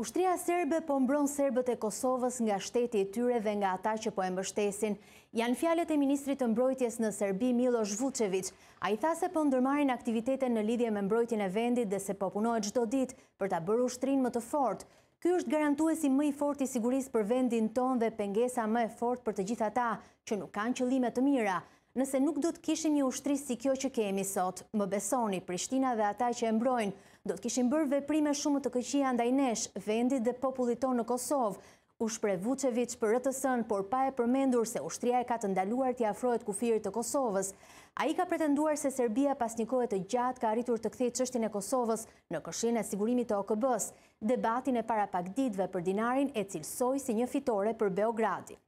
Ushtria Serbe po mbron Serbët e Kosovës nga shteti e tyre dhe nga ata që po e mbështesin. Janë fjalet e Ministrit të mbrojtjes në Serbi Miloš Vucevic. A i tha se po ndërmarin aktivitete në lidhje me mbrojtjen e vendit dhe se po punojt gjdo dit për ta bërë ushtrin më të fort. Ky është garantuesi më i fort i siguris për vendin ton dhe pengesa më e fort për të gjitha ta që nuk kanë qëllime të mira nëse nuk do të kishim një ushtri si kjo që kemi sot. Më besoni, Prishtina dhe ata që e mbrojnë, do të kishim bërë veprime shumë të këqia ndaj nesh, vendit dhe popullit tonë në Kosovë, u shpre Vucevic për rëtësën, por pa e përmendur se ushtria e ka të ndaluar të jafrojt kufirit të Kosovës. A i ka pretenduar se Serbia pas një kohet të gjatë ka arritur të këthi qështin e Kosovës në këshin e sigurimit të OKB-s, debatin e para pak ditve për dinarin e cilsoj si një fitore për Beogradin.